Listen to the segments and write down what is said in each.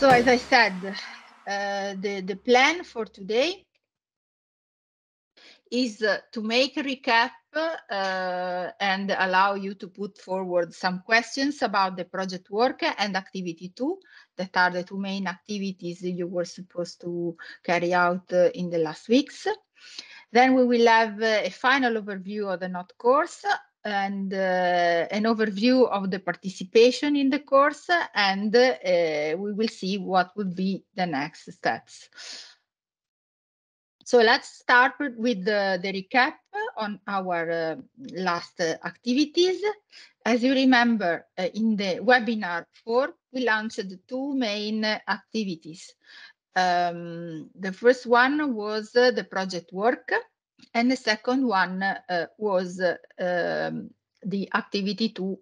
So as I said, uh, the, the plan for today is uh, to make a recap uh, and allow you to put forward some questions about the project work and activity two, that are the two main activities you were supposed to carry out uh, in the last weeks. Then we will have uh, a final overview of the NOT course and uh, an overview of the participation in the course and uh, we will see what will be the next steps. So let's start with the, the recap on our uh, last uh, activities. As you remember, uh, in the webinar 4, we launched two main activities. Um, the first one was uh, the project work and the second one uh, was uh, um, the activity two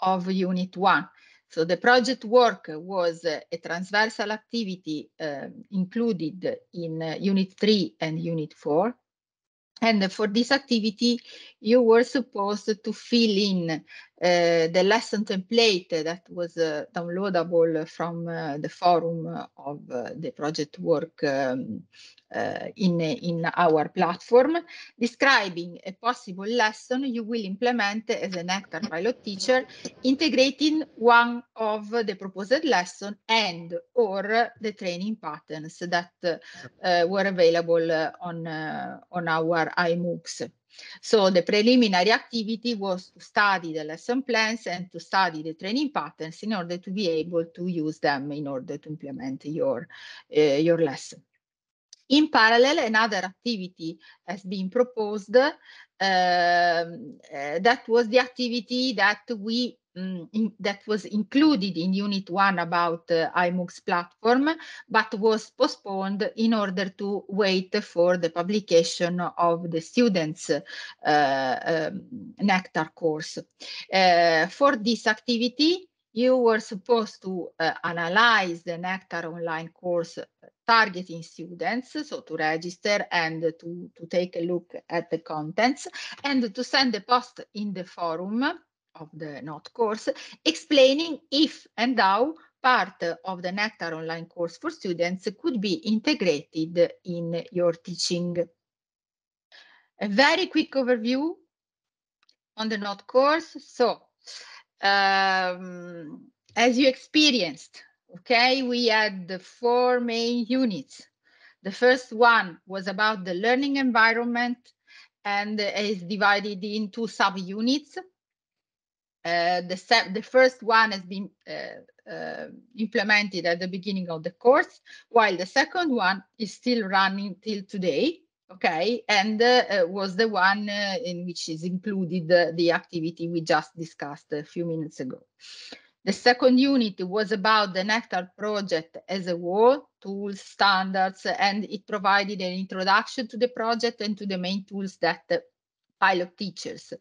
of unit one. So the project work was uh, a transversal activity um, included in uh, unit three and unit four. And for this activity, you were supposed to fill in uh, the lesson template that was uh, downloadable from uh, the forum of the project work um, in, in our platform, describing a possible lesson you will implement as an Nectar pilot teacher, integrating one of the proposed lesson and or the training patterns that were available on, on our iMOOCs. So the preliminary activity was to study the lesson plans and to study the training patterns in order to be able to use them in order to implement your, uh, your lesson. In parallel, another activity has been proposed. Uh, uh, that was the activity that we Mm, in, that was included in Unit 1 about uh, iMOOCs platform, but was postponed in order to wait for the publication of the students' uh, um, Nectar course. Uh, for this activity, you were supposed to uh, analyze the Nectar online course targeting students, so to register and to, to take a look at the contents, and to send a post in the forum of the NOT course, explaining if and how part of the Nectar online course for students could be integrated in your teaching. A very quick overview on the NOT course. So, um, as you experienced, okay, we had the four main units. The first one was about the learning environment and is divided into sub-units. Uh, the, the first one has been uh, uh, implemented at the beginning of the course, while the second one is still running till today. Okay, and uh, uh, was the one in which is included the activity we just discussed a few minutes ago. The second unit was about the Nectar project as a whole, tools, standards, and it provided an introduction to the project and to the main tools that pilot teachers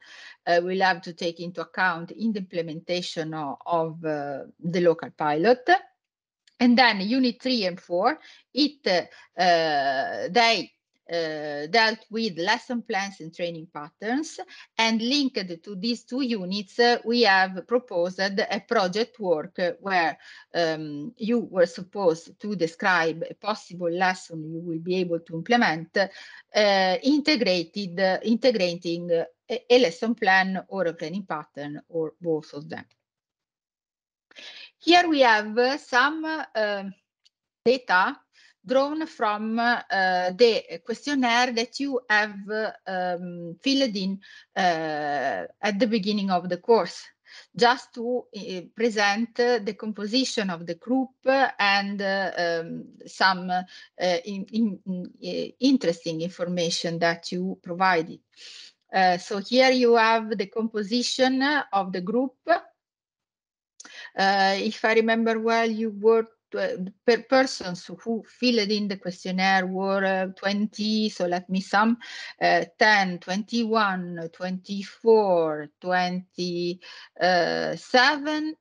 uh, will have to take into account in the implementation of, of uh, the local pilot. And then unit three and four, it uh, they uh, dealt with lesson plans and training patterns. And linked to these two units, uh, we have proposed a project work where um, you were supposed to describe a possible lesson you will be able to implement, uh, integrated, integrating a, a lesson plan or a planning pattern or both of them. Here we have some uh, data drawn from eh, the questionnaire that you have um, filled in eh, at the beginning of the course just to uh, present uh, the composition of the group uh, and um, some in, in, interesting information that you provided. so here you have the composition of the group. if I remember well, you were per persons who filled in the questionnaire were uh, 20, so let me sum, uh, 10, 21, 24, 27, uh,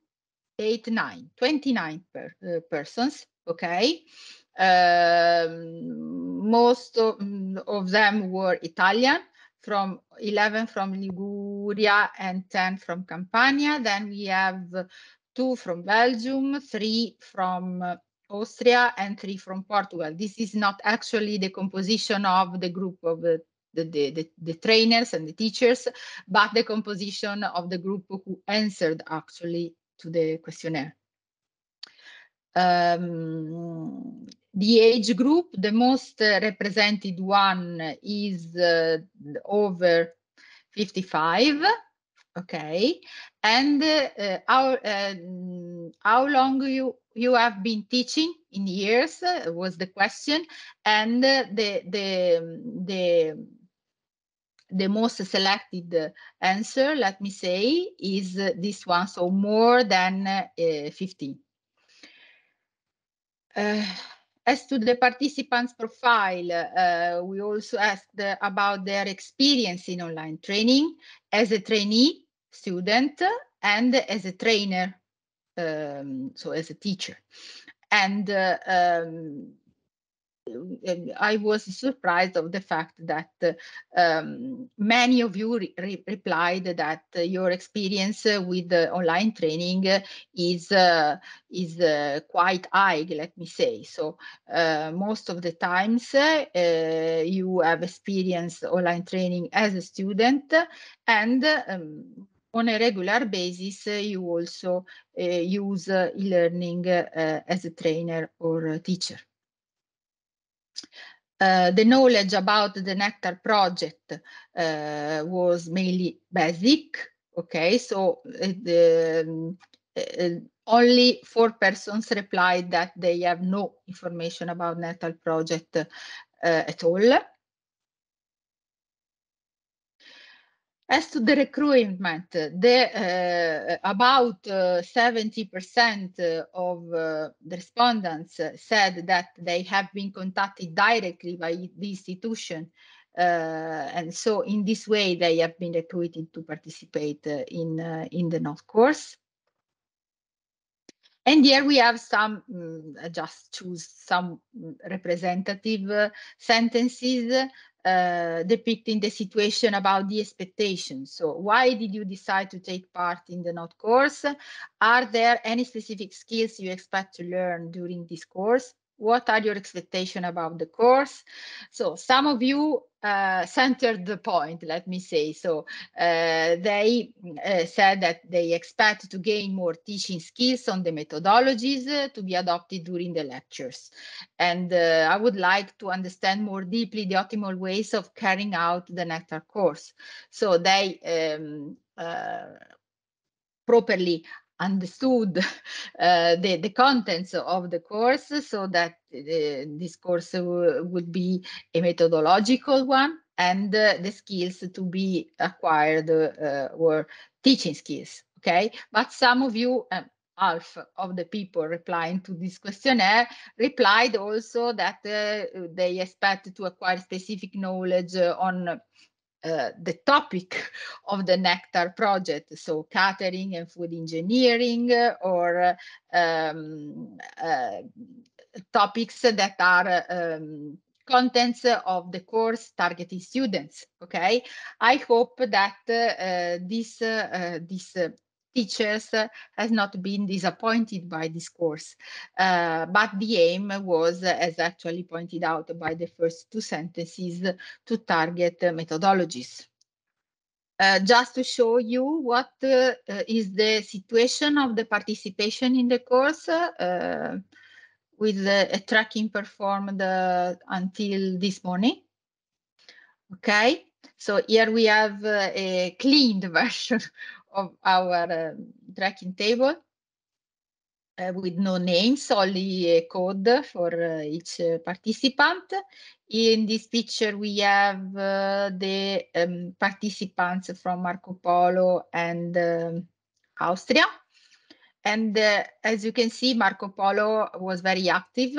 8, 9, 29 per, uh, persons, okay? Um, most of, mm, of, them were Italian, from 11 from Liguria and 10 from Campania. Then we have two from Belgium, three from uh, Austria, and three from Portugal. This is not actually the composition of the group of the the, the, the, trainers and the teachers, but the composition of the group who answered actually to the questionnaire. Um, the age group, the most uh, represented one is uh, over 55 okay and uh, how uh, how long you you have been teaching in years uh, was the question and uh, the the the the most selected answer let me say is this one so more than uh, 15 uh, as to the participants' profile, we also asked about their experience in online training as a trainee student and as a trainer, um, so as a teacher. And uh, um, I was surprised of the fact that uh, um, many of you re- re- replied that uh, your experience uh, with online training is uh, is uh, quite high. Let me say so. Uh, most of the times, you have experienced online training as a student, and um, on a regular basis, you also eh, use eh, e-learning eh, as a trainer or a teacher. Uh, the knowledge about the Nectar project uh, was mainly basic. Okay, so uh, the, only four persons replied that they have no information about Nectar project at all. As to the recruitment, the, uh, about 70% uh, uh, of uh, the respondents said that they have been contacted directly by the institution. Uh, and so in this way, they have been recruited to participate in, in the course. And here we have some, um, just choose some mm, representative uh, sentences uh, depicting the situation about the expectations. So why did you decide to take part in the NOT course? Are there any specific skills you expect to learn during this course? what are your expectations about the course so some of you uh, centered the point let me say so uh, they uh, said that they expect to gain more teaching skills on the methodologies uh, to be adopted during the lectures and uh, i would like to understand more deeply the optimal ways of carrying out the nectar course so they um, uh, properly understood uh, the, the contents of the course so that uh, this course would be a methodological one and uh, the skills to be acquired uh, were teaching skills okay but some of you um, half of the people replying to this questionnaire replied also that uh, they expect to acquire specific knowledge on uh, the topic of the Nectar project, so catering and food engineering, uh, or uh, um, uh, topics that are um, contents of the course targeting students. Okay, I hope that this this teachers has not been disappointed by this course. Uh, but the aim was, as actually pointed out by the first two sentences, to target methodologies. Uh, just to show you what uh, is the situation of the participation in the course, uh, with a tracking performed uh, until this morning. Okay, so here we have a cleaned version of our um, tracking table uh, with no names, only a code for uh, each uh, participant. In this picture, we have uh, the um, participants from Marco Polo and um, Austria. And uh, as you can see, Marco Polo was very active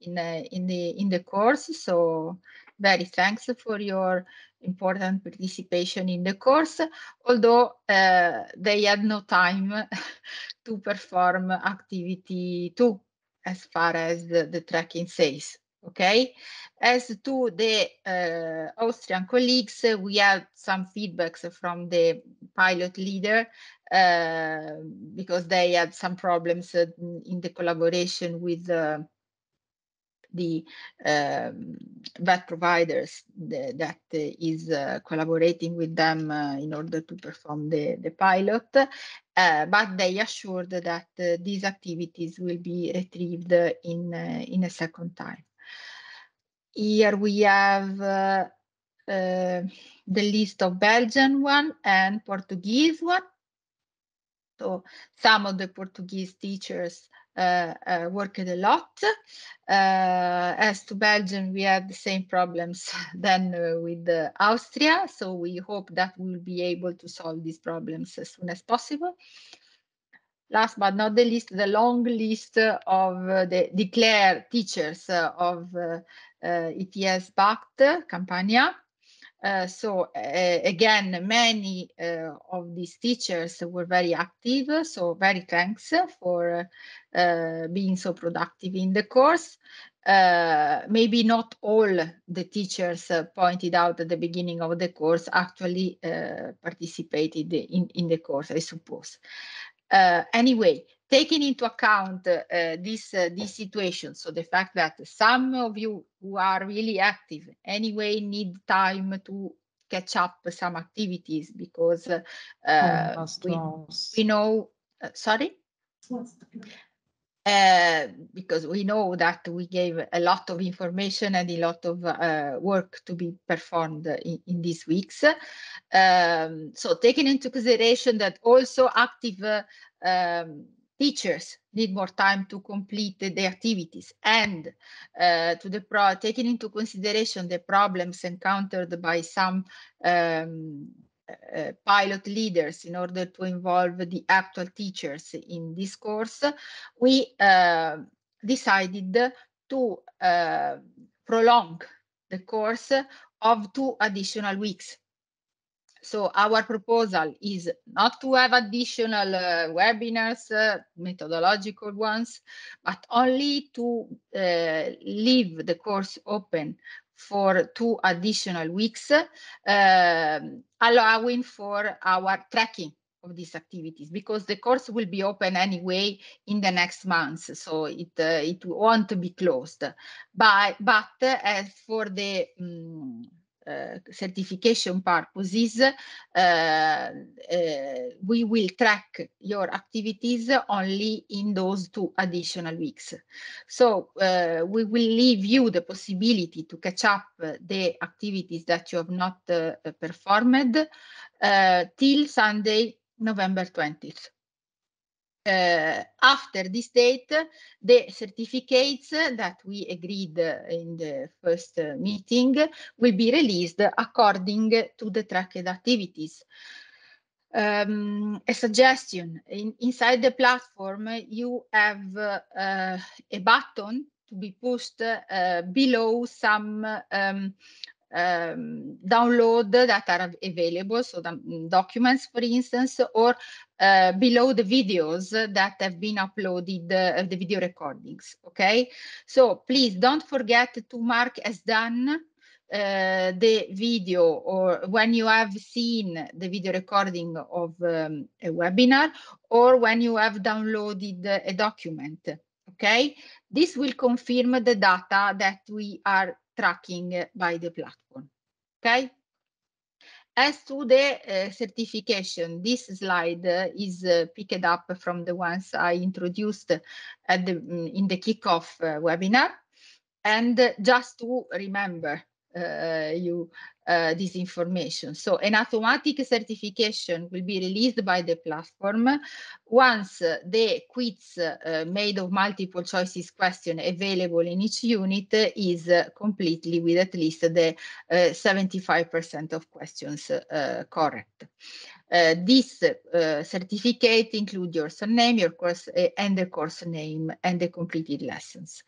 in, uh, in, the, in the course. So very thanks for your important participation in the course, although uh, they had no time to perform activity two, as far as the, the tracking says. Okay, as to the uh, Austrian colleagues, uh, we had some feedbacks from the pilot leader eh, because they had some problems in the collaboration with the the um, vet providers the, that is uh, collaborating with them uh, in order to perform the, the pilot, uh, but they assured that these activities will be retrieved in, in a second time. Here we have the list of Belgian one and Portuguese one. So some of the Portuguese teachers uh, uh, worked a lot. Uh, as to Belgium, we had the same problems than with Austria, so we hope that we'll be able to solve these problems as soon as possible last but not the least, the long list of the declared teachers of ETS Pact Campania. Uh, so uh, again, many uh, of these teachers were very active, so very thanks for uh, being so productive in the course. Uh, maybe not all the teachers pointed out at the beginning of the course actually participated in, in the course, I suppose. anyway, taking into account uh, this uh, this situation so the fact that some of you who are really active anyway need time to catch up some activities because uh, oh, uh, we, we, know uh, sorry uh, because we know that we gave a lot of information and a lot of work to be performed in, in these weeks. Um, so, taking into consideration that also active um, teachers need more time to complete the, the activities and uh, to the pro taking into consideration the problems encountered by some um, uh, pilot leaders in order to involve the actual teachers in this course, we uh, decided to uh, prolong the course of two additional weeks so our proposal is not to have additional uh, webinars, uh, methodological ones, but only to uh, leave the course open for two additional weeks, uh, allowing for our tracking of these activities because the course will be open anyway in the next months so it uh, it won't be closed but but uh, as for the um, Eh, certification purposes, eh, eh, we will track your activities only in those two additional weeks. So we will leave you the possibility to catch up the activities that you have not performed till Sunday, November 20th uh, after this date, the certificates that we agreed in the first uh, meeting will be released according to the tracked activities. Um, a suggestion, in, inside the platform, you have uh, a button to be pushed uh, below some um, um, download that are available, so the mm, documents, for instance, or uh, below the videos that have been uploaded, uh, the video recordings, okay? So please don't forget to mark as done uh, the video or when you have seen the video recording of um, a webinar or when you have downloaded a document, okay? This will confirm the data that we are tracking by the platform. Okay. As to the uh, certification, this slide uh, is uh, picked up from the ones I introduced at the, mm, in the kickoff webinar. And just to remember, uh, you uh, this information. So an automatic certification will be released by the platform once uh, the quiz made of multiple choices question available in each unit is completely with at least the 75% of questions correct. Uh, this uh, certificate include your surname, your course, uh, and the course name, and the completed lessons.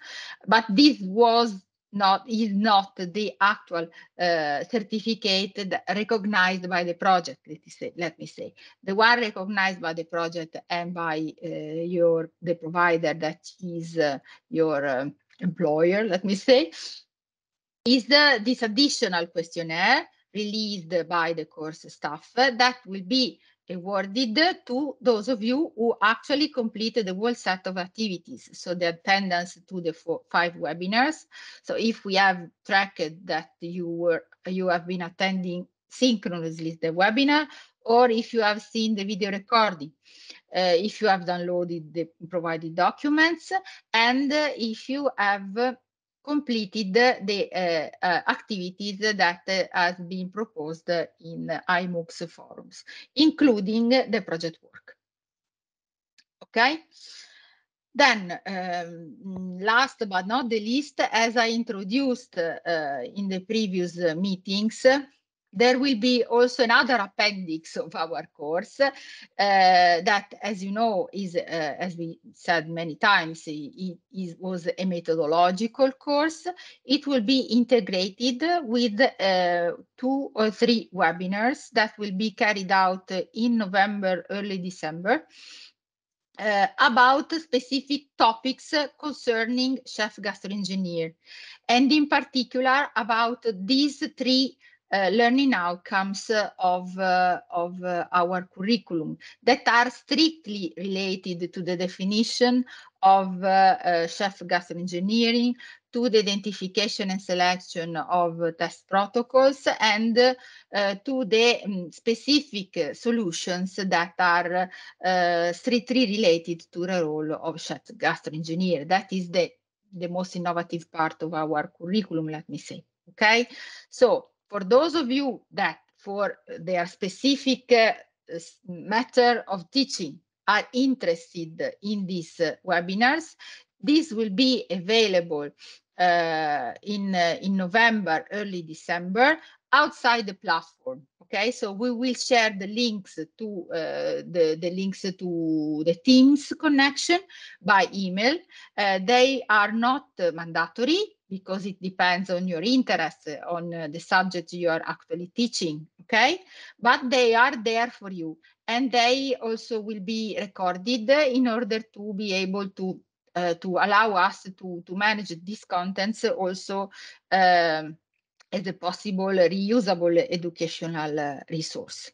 But this was not is not the actual uh, certificate recognized by the project let me say let me say the one recognized by the project and by uh, your the provider that is uh, your employer let me say is the, this additional questionnaire released by the course staff that will be awarded to those of you who actually completed the whole set of activities. So the attendance to the four, five webinars. So if we have tracked that you were you have been attending synchronously the webinar, or if you have seen the video recording, uh, if you have downloaded the provided documents, and uh, if you have completed the uh, uh, activities that uh, has been proposed in iMOOCs forums, including the project work. Okay. Then, um, last but not the least, as I introduced eh, in the previous meetings, there will be also another appendix of our course uh, that, as you know, is, uh, as we said many times, it, it, was a methodological course. It will be integrated with uh, two or three webinars that will be carried out in November, early December. Uh, about specific topics concerning chef gastroengineer, and in particular about these three uh, learning outcomes uh, of, uh, of our curriculum that are strictly related to the definition of uh, uh, chef engineering to the identification and selection of test protocols, and to the um, specific solutions that are strictly related to the role of chef engineer. That is the, the most innovative part of our curriculum, let me say. Okay, so for those of you that for their specific uh, matter of teaching are interested in these uh, webinars, these will be available uh, in, uh, in November, early December, outside the platform. Okay, so we will share the links to uh, the, the links to the Teams connection by email. Uh, they are not mandatory, because it depends on your interest uh, on uh, the subject you are actually teaching okay but they are there for you and they also will be recorded in order to be able to uh, to allow us to to manage these contents also um, as a possible reusable educational uh, resource